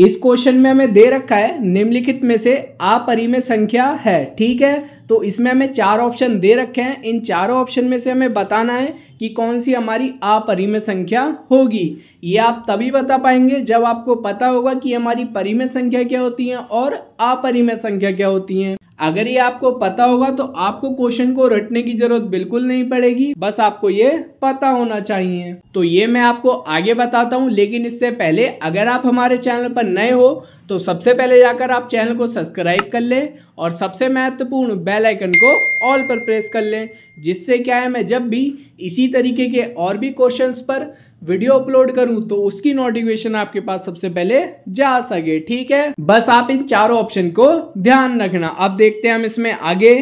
इस क्वेश्चन में हमें दे रखा है निम्नलिखित में से अपरिमेय संख्या है ठीक है तो इसमें हमें चार ऑप्शन दे रखे हैं इन चारों ऑप्शन में से हमें बताना है कि कौन सी हमारी अपरिमेय संख्या होगी ये आप तभी बता पाएंगे जब आपको पता होगा कि हमारी परिमेय संख्या क्या होती है और अपरिमेय संख्या क्या होती है अगर ये आपको पता होगा तो आपको क्वेश्चन को रटने की जरूरत बिल्कुल नहीं पड़ेगी बस आपको ये पता होना चाहिए तो ये मैं आपको आगे बताता हूँ लेकिन इससे पहले अगर आप हमारे चैनल पर नए हो तो सबसे पहले जाकर आप चैनल को सब्सक्राइब कर लें और सबसे महत्वपूर्ण बेल आइकन को ऑल पर प्रेस कर लें जिससे क्या है मैं जब भी इसी तरीके के और भी क्वेश्चन पर वीडियो अपलोड करूं तो उसकी नोटिफिकेशन आपके पास सबसे पहले जा सके ठीक है बस आप इन चारों ऑप्शन को ध्यान रखना अब देखते हैं हम इसमें आगे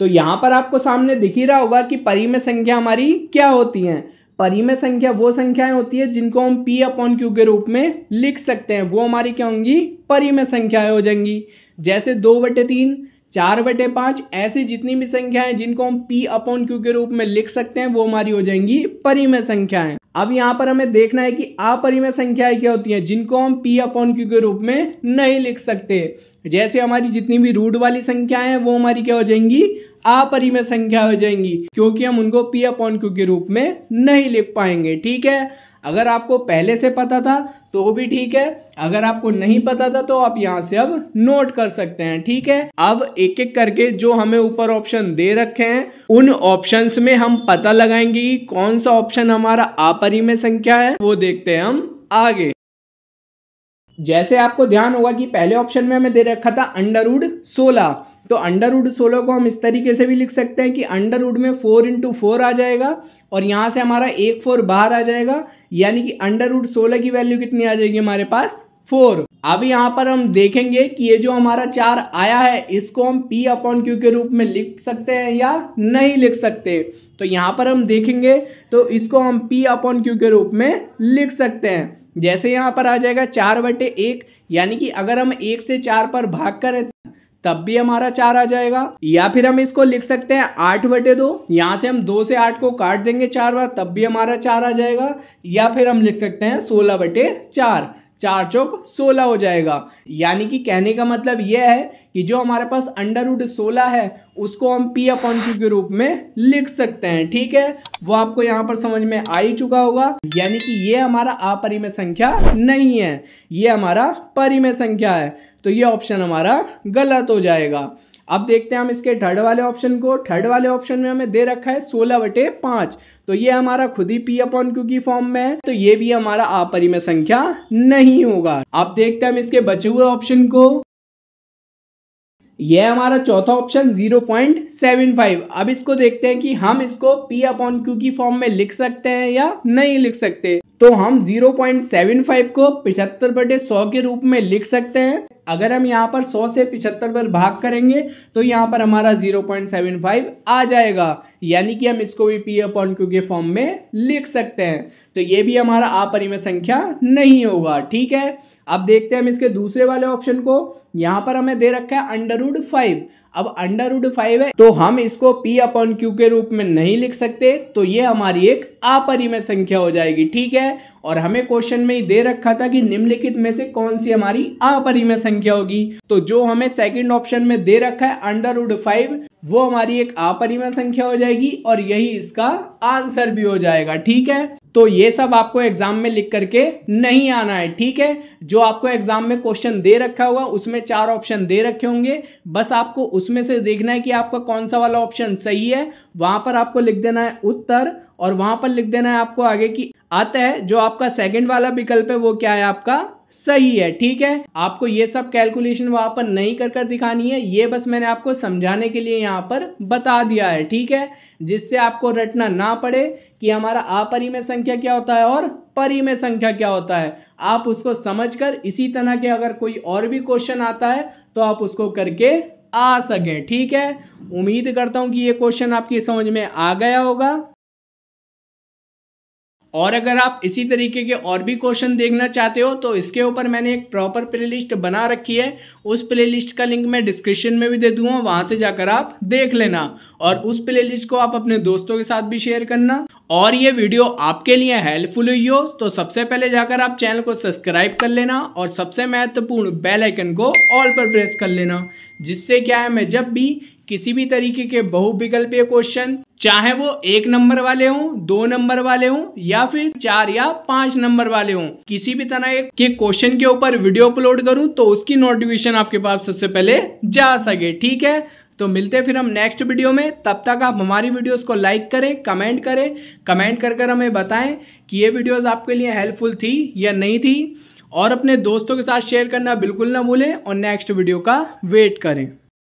तो यहां पर आपको सामने दिख ही रहा होगा कि परिमेय संख्या हमारी क्या होती हैं परिमेय संख्या वो संख्याएं होती है जिनको हम पी अपॉन क्यू के रूप में लिख सकते हैं वो हमारी क्या होंगी परिमेय संख्याएं हो जाएंगी जैसे दो बटे तीन चार बटे पाँच ऐसी जितनी भी संख्या है जिनको हम p अपॉन क्यू के रूप में लिख सकते हैं वो हमारी हो जाएंगी परिमेय संख्याएं अब यहाँ पर हमें देखना है कि अपरिमेय संख्याएं क्या होती हैं जिनको हम p अपॉन क्यू के रूप में नहीं लिख सकते जैसे हमारी जितनी भी रूट वाली संख्याएं हैं वो हमारी क्या हो जाएंगी अपरिमेय संख्या हो जाएंगी क्योंकि हम उनको पी अपॉन क्यू के रूप में नहीं लिख पाएंगे ठीक है अगर आपको पहले से पता था तो भी ठीक है अगर आपको नहीं पता था तो आप यहाँ से अब नोट कर सकते हैं ठीक है अब एक एक करके जो हमें ऊपर ऑप्शन दे रखे हैं उन ऑप्शंस में हम पता लगाएंगे कि कौन सा ऑप्शन हमारा में संख्या है वो देखते हैं हम आगे जैसे आपको ध्यान होगा कि पहले ऑप्शन में हमें दे रखा था अंडरवुड सोलह तो अंडर वुड सोलह को हम इस तरीके से भी लिख सकते हैं कि अंडर में फोर इंटू फोर आ जाएगा और यहाँ से हमारा एक फोर बाहर आ जाएगा यानी कि अंडर वुड सोलह की वैल्यू कितनी आ जाएगी हमारे पास फोर अब यहाँ पर हम देखेंगे कि ये जो हमारा चार आया है इसको हम पी अपॉन क्यू के रूप में लिख सकते हैं या नहीं लिख सकते तो यहाँ पर हम देखेंगे तो इसको हम पी अपॉन क्यू के रूप में लिख सकते हैं जैसे यहाँ पर आ जाएगा चार बटे एक यानी कि अगर हम एक से चार पर भाग कर तब भी हमारा चार आ जाएगा या फिर हम इसको लिख सकते हैं आठ बटे दो यहाँ से हम दो से आठ को काट देंगे चार बार तब भी हमारा चार आ जाएगा या फिर हम लिख सकते हैं सोलह बटे चार चार चौक सोलह हो जाएगा यानी कि कहने का मतलब यह है कि जो हमारे पास अंडर रूट सोलह है उसको हम पी अपॉन क्यू के रूप में लिख सकते हैं ठीक है वो आपको यहाँ पर समझ में आ ही चुका होगा यानी कि ये हमारा अपरिमेय संख्या नहीं है ये हमारा परिमेय संख्या है तो ये ऑप्शन हमारा गलत हो जाएगा अब देखते हैं हम इसके थर्ड वाले ऑप्शन को थर्ड वाले ऑप्शन में हमें दे रखा है सोलह बटे पाँच तो ये हमारा खुद ही पी अपॉन क्यू की फॉर्म में है तो ये भी हमारा आपरिमय संख्या नहीं होगा आप देखते हैं हम इसके बचे हुए ऑप्शन को यह हमारा चौथा ऑप्शन 0.75 अब इसको देखते हैं कि हम इसको p अपॉन क्यू की फॉर्म में लिख सकते हैं या नहीं लिख सकते तो हम 0.75 को पिछहत्तर बटे सौ के रूप में लिख सकते हैं अगर हम यहाँ पर 100 से पिछहत्तर पर भाग करेंगे तो यहाँ पर हमारा 0.75 आ जाएगा यानी कि हम इसको भी पी अपॉन क्यू के फॉर्म में लिख सकते हैं तो ये भी हमारा अपरिमेय संख्या नहीं होगा ठीक है अब देखते हैं हम इसके दूसरे वाले ऑप्शन को यहां पर हमें दे रखा है अंडरवुड फाइव अब अंडरवुड फाइव है तो हम इसको p अपॉन क्यू के रूप में नहीं लिख सकते तो ये हमारी एक अपरिमेय संख्या हो जाएगी ठीक है और हमें क्वेश्चन में ही दे रखा था कि निम्नलिखित में से कौन सी हमारी अपरिमेय संख्या होगी तो जो हमें सेकंड ऑप्शन में दे रखा है अंडरवुड फाइव वो हमारी एक अपरिमेय संख्या हो जाएगी और यही इसका आंसर भी हो जाएगा ठीक है तो ये सब आपको एग्जाम में लिख करके नहीं आना है ठीक है जो आपको एग्जाम में क्वेश्चन दे रखा होगा उसमें चार ऑप्शन दे रखे होंगे बस आपको उसमें से देखना है कि आपका कौन सा वाला ऑप्शन सही है वहां पर आपको लिख देना है उत्तर और वहां पर लिख देना है आपको आगे की आता है जो आपका सेकंड वाला विकल्प है वो क्या है आपका सही है ठीक है आपको ये सब कैलकुलेशन वहां पर नहीं कर कर दिखानी है ये बस मैंने आपको समझाने के लिए यहाँ पर बता दिया है ठीक है जिससे आपको रटना ना पड़े कि हमारा अपरिमय संख्या क्या होता है और में संख्या क्या होता है आप उसको समझकर इसी तरह के अगर कोई और भी क्वेश्चन आता है तो आप उसको करके आ सकें ठीक है उम्मीद करता हूँ कि ये क्वेश्चन आपकी समझ में आ गया होगा और अगर आप इसी तरीके के और भी क्वेश्चन देखना चाहते हो तो इसके ऊपर मैंने एक प्रॉपर प्लेलिस्ट बना रखी है उस प्लेलिस्ट का लिंक मैं डिस्क्रिप्शन में भी दे दूंगा वहां से जाकर आप देख लेना और उस प्लेलिस्ट को आप अपने दोस्तों के साथ भी शेयर करना और ये वीडियो आपके लिए हेल्पफुल हुई हो तो सबसे पहले जाकर आप चैनल को सब्सक्राइब कर लेना और सबसे महत्वपूर्ण बेल आइकन को ऑल पर प्रेस कर लेना जिससे क्या है मैं जब भी किसी भी तरीके के बहुविकल्पीय क्वेश्चन चाहे वो एक नंबर वाले हों दो नंबर वाले हों या फिर चार या पांच नंबर वाले हों किसी भी तरह के क्वेश्चन के ऊपर वीडियो अपलोड करूं तो उसकी नोटिफिकेशन आपके पास सबसे पहले जा सके ठीक है तो मिलते हैं फिर हम नेक्स्ट वीडियो में तब तक आप हमारी वीडियोस को लाइक करें कमेंट करें कमेंट कर कर हमें बताएं कि ये वीडियोस आपके लिए हेल्पफुल थी या नहीं थी और अपने दोस्तों के साथ शेयर करना बिल्कुल ना भूलें और नेक्स्ट वीडियो का वेट करें